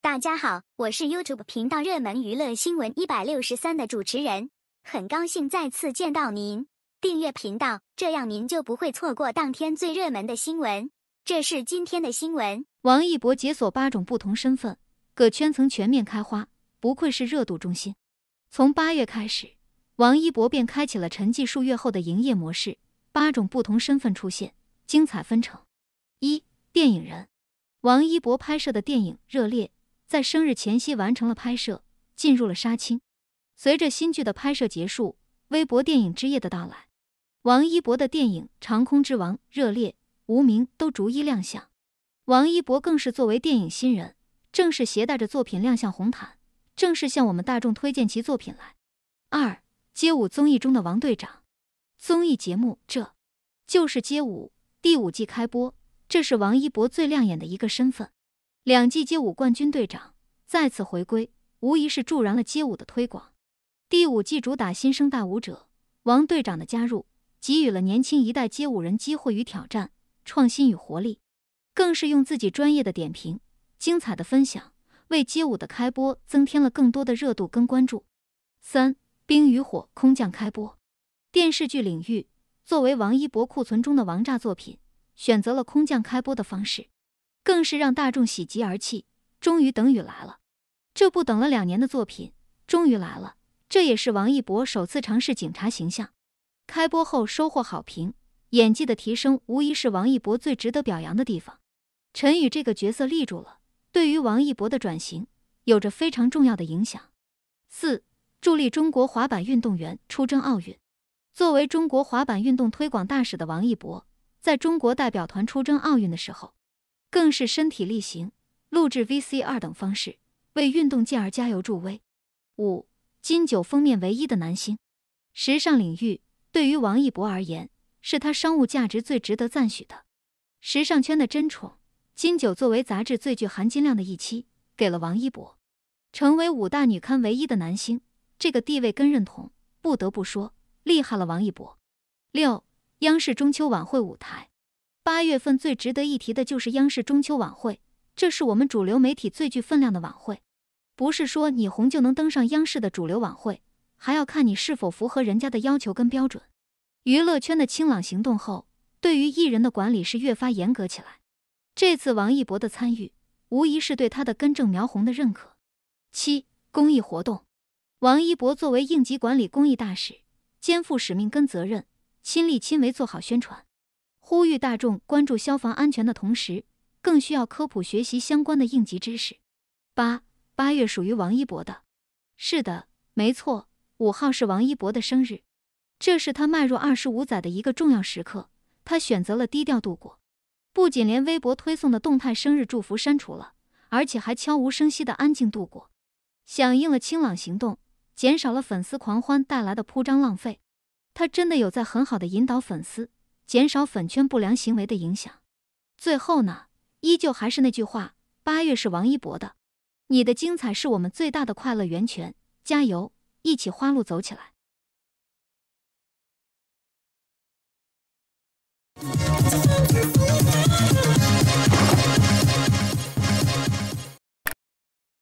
大家好，我是 YouTube 频道热门娱乐新闻一百六十三的主持人，很高兴再次见到您。订阅频道，这样您就不会错过当天最热门的新闻。这是今天的新闻：王一博解锁八种不同身份，各圈层全面开花，不愧是热度中心。从八月开始，王一博便开启了沉寂数月后的营业模式，八种不同身份出现，精彩纷呈。一、电影人，王一博拍摄的电影热烈。在生日前夕完成了拍摄，进入了杀青。随着新剧的拍摄结束，微博电影之夜的到来，王一博的电影《长空之王》、《热烈》、《无名》都逐一亮相。王一博更是作为电影新人，正式携带着作品亮相红毯，正式向我们大众推荐其作品来。二街舞综艺中的王队长，综艺节目《这就是街舞》第五季开播，这是王一博最亮眼的一个身份。两季街舞冠军队长再次回归，无疑是助燃了街舞的推广。第五季主打新生代舞者，王队长的加入给予了年轻一代街舞人机会与挑战、创新与活力，更是用自己专业的点评、精彩的分享，为街舞的开播增添了更多的热度跟关注。三冰与火空降开播，电视剧领域作为王一博库存中的王炸作品，选择了空降开播的方式。更是让大众喜极而泣，终于等雨来了。这部等了两年的作品终于来了，这也是王一博首次尝试警察形象。开播后收获好评，演技的提升无疑是王一博最值得表扬的地方。陈宇这个角色立住了，对于王一博的转型有着非常重要的影响。四，助力中国滑板运动员出征奥运。作为中国滑板运动推广大使的王一博，在中国代表团出征奥运的时候。更是身体力行，录制 VCR 等方式为运动健儿加油助威。五金九封面唯一的男星，时尚领域对于王一博而言是他商务价值最值得赞许的。时尚圈的真宠金九作为杂志最具含金量的一期，给了王一博成为五大女刊唯一的男星这个地位跟认同，不得不说厉害了王一博。六央视中秋晚会舞台。八月份最值得一提的就是央视中秋晚会，这是我们主流媒体最具分量的晚会。不是说你红就能登上央视的主流晚会，还要看你是否符合人家的要求跟标准。娱乐圈的清朗行动后，对于艺人的管理是越发严格起来。这次王一博的参与，无疑是对他的根正苗红的认可。七公益活动，王一博作为应急管理公益大使，肩负使命跟责任，亲力亲为做好宣传。呼吁大众关注消防安全的同时，更需要科普学习相关的应急知识。八八月属于王一博的，是的，没错，五号是王一博的生日，这是他迈入二十五载的一个重要时刻。他选择了低调度过，不仅连微博推送的动态生日祝福删除了，而且还悄无声息的安静度过，响应了清朗行动，减少了粉丝狂欢带来的铺张浪费。他真的有在很好的引导粉丝。减少粉圈不良行为的影响。最后呢，依旧还是那句话，八月是王一博的，你的精彩是我们最大的快乐源泉，加油，一起花路走起来。